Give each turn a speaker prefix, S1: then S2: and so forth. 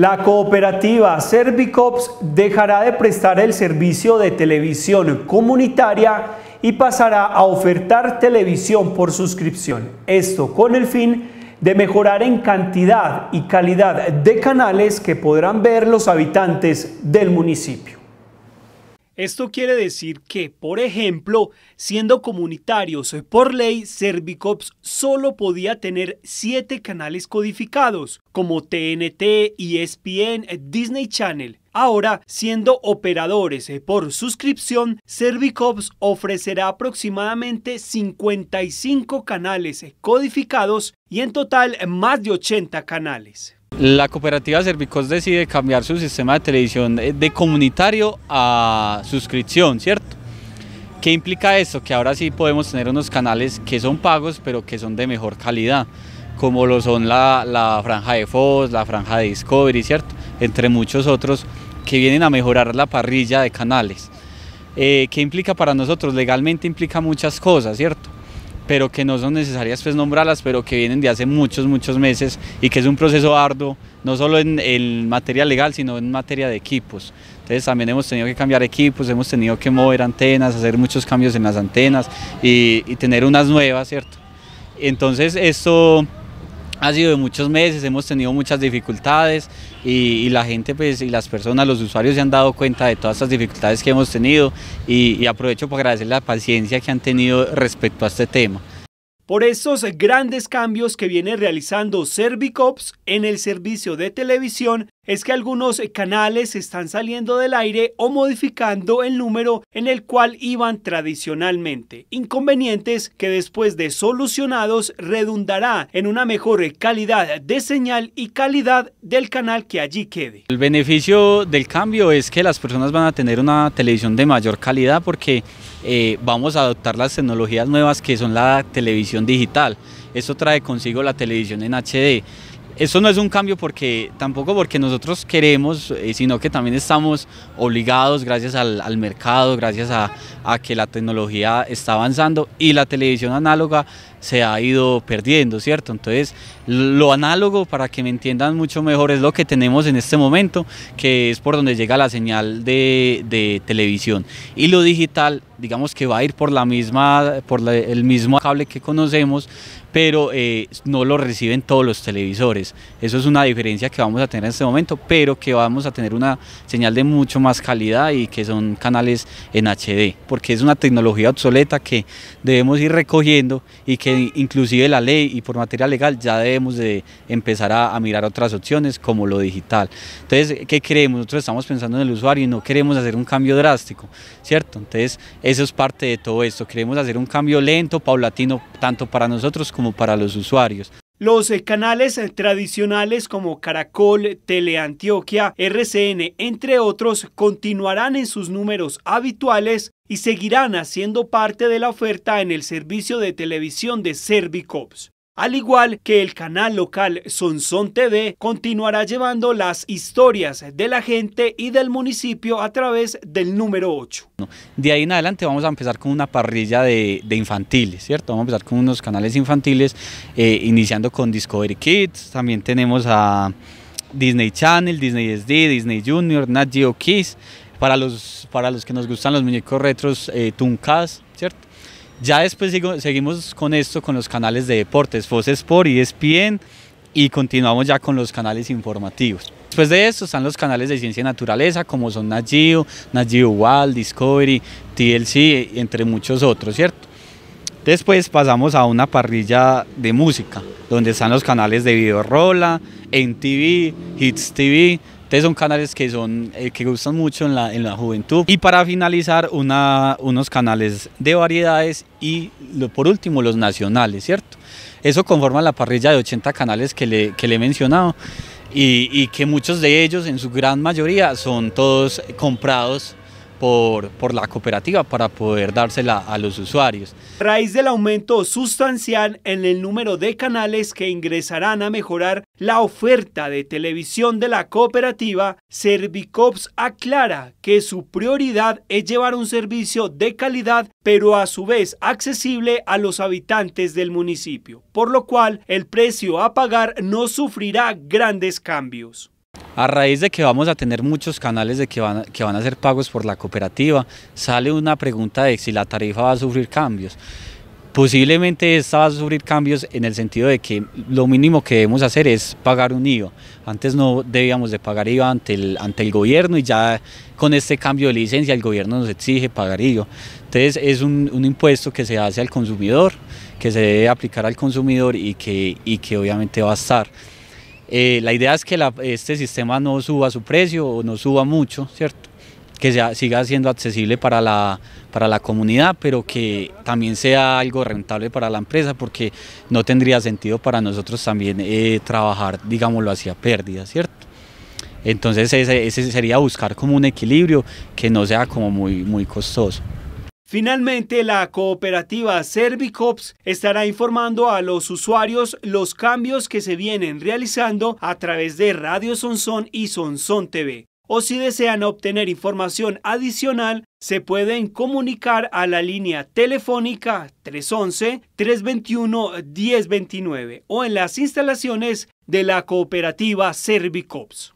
S1: La cooperativa Servicops dejará de prestar el servicio de televisión comunitaria y pasará a ofertar televisión por suscripción. Esto con el fin de mejorar en cantidad y calidad de canales que podrán ver los habitantes del municipio. Esto quiere decir que, por ejemplo, siendo comunitarios por ley, Servicops solo podía tener siete canales codificados, como TNT, ESPN, Disney Channel. Ahora, siendo operadores por suscripción, Servicops ofrecerá aproximadamente 55 canales codificados y en total más de 80 canales.
S2: La cooperativa Servicos decide cambiar su sistema de televisión eh, de comunitario a suscripción, ¿cierto? ¿Qué implica eso? Que ahora sí podemos tener unos canales que son pagos, pero que son de mejor calidad, como lo son la, franja de Fox, la franja de Discovery, ¿cierto? Entre muchos otros que vienen a mejorar la parrilla de canales. Eh, ¿Qué implica para nosotros? Legalmente implica muchas cosas, ¿cierto? pero que no son necesarias pues nombrarlas, pero que vienen de hace muchos, muchos meses y que es un proceso arduo, no solo en, el materia legal, sino en materia de equipos. Entonces también hemos tenido que cambiar equipos, hemos tenido que mover antenas, hacer muchos cambios en las antenas y, y tener unas nuevas, ¿cierto? Entonces esto ha sido de muchos meses, hemos tenido muchas dificultades y, la gente pues, y las personas, los usuarios se han dado cuenta de todas estas dificultades que hemos tenido y aprovecho para agradecer la paciencia que han tenido respecto a este tema. Por estos
S1: grandes cambios que viene realizando Servicops en el servicio de televisión, es que algunos canales están saliendo del aire o modificando el número en el cual iban tradicionalmente. Inconvenientes que después de solucionados redundará en una mejor calidad de señal y calidad del canal que allí quede.
S2: El beneficio del cambio es que las personas van a tener una televisión de mayor calidad porque eh, vamos a adoptar las tecnologías nuevas que son la televisión digital. Eso trae consigo la televisión en HD, eso no es un cambio porque tampoco porque nosotros queremos, eh, sino que también estamos obligados gracias al, mercado, gracias a, a que la tecnología está avanzando y la televisión análoga se ha ido perdiendo, ¿cierto? Entonces, lo análogo, para que me entiendan mucho mejor, es lo que tenemos en este momento, que es por donde llega la señal de, televisión. Y lo digital, digamos que va a ir por, la misma, por el mismo cable que conocemos, pero eh, no lo reciben todos los televisores. Eso es una diferencia que vamos a tener en este momento, pero que vamos a tener una señal de mucho más calidad y que son canales en HD, porque es una tecnología obsoleta que debemos ir recogiendo y que inclusive la ley y por materia legal ya debemos de empezar a, a, mirar otras opciones como lo digital. Entonces, ¿qué creemos? Nosotros estamos pensando en el usuario y no queremos hacer un cambio drástico, ¿cierto? Entonces, eso es parte de todo esto. Queremos hacer un cambio lento, paulatino, tanto para nosotros como para los usuarios.
S1: Los eh, canales eh, tradicionales como Caracol, Teleantioquia, RCN, entre otros, continuarán en sus números habituales y seguirán haciendo parte de la oferta en el servicio de televisión de Servicops al igual que el canal local Sonson TV continuará llevando las historias de la gente y del municipio a través del número 8.
S2: De ahí en adelante vamos a empezar con una parrilla de, infantiles, ¿cierto? Vamos a empezar con unos canales infantiles, eh, iniciando con Discovery Kids, también tenemos a Disney Channel, Disney SD, Disney Junior, Nat Geo Kids, para los, para los que nos gustan los muñecos retros, eh, Tooncast, ¿cierto? Ya después seguimos con esto, con los canales de deportes, Fox Sport y ESPN, y continuamos ya con los canales informativos. Después de esto están los canales de ciencia y naturaleza, como son Nagio, Nagio Wild, Discovery, TLC, entre muchos otros, ¿cierto? Después pasamos a una parrilla de música, donde están los canales de Video Rola, NTV, Hits TV, entonces son canales que, son, eh, que gustan mucho en la, juventud. Y para finalizar, unos canales de variedades y por último los nacionales, ¿cierto? Eso conforma la parrilla de 80 canales que le, he mencionado y, que muchos de ellos, en su gran mayoría, son todos comprados. Por, por la cooperativa para poder dársela a los usuarios.
S1: A raíz del aumento sustancial en el número de canales que ingresarán a mejorar la oferta de televisión de la cooperativa Servicops aclara que su prioridad es llevar un servicio de calidad, pero a su vez accesible a los habitantes del municipio, por lo cual el precio a pagar no sufrirá grandes cambios.
S2: A raíz de que vamos a tener muchos canales de que van, que van a ser pagos por la cooperativa, sale una pregunta de si la tarifa va a sufrir cambios posiblemente esta va a sufrir cambios en el sentido de que lo mínimo que debemos hacer es pagar un IVA. Antes no debíamos de pagar IVA ante el, ante el gobierno y ya con este cambio de licencia el gobierno nos exige pagar IVA. Entonces es un, impuesto que se hace al consumidor, que se debe aplicar al consumidor y que, y que obviamente va a estar. Eh, la idea es que este sistema no suba su precio o no suba mucho, ¿cierto? que siga siendo accesible para la, para la comunidad, pero que también sea algo rentable para la empresa, porque no tendría sentido para nosotros también eh, trabajar, digámoslo hacia pérdidas, ¿cierto? Entonces ese, ese, sería buscar como un equilibrio que no sea como muy, muy costoso.
S1: Finalmente, la cooperativa Servicops estará informando a los usuarios los cambios que se vienen realizando a través de Radio Sonsón y Sonsón TV o si desean obtener información adicional, se pueden comunicar a la línea telefónica 311-321-1029 o en las instalaciones de la cooperativa Servicops.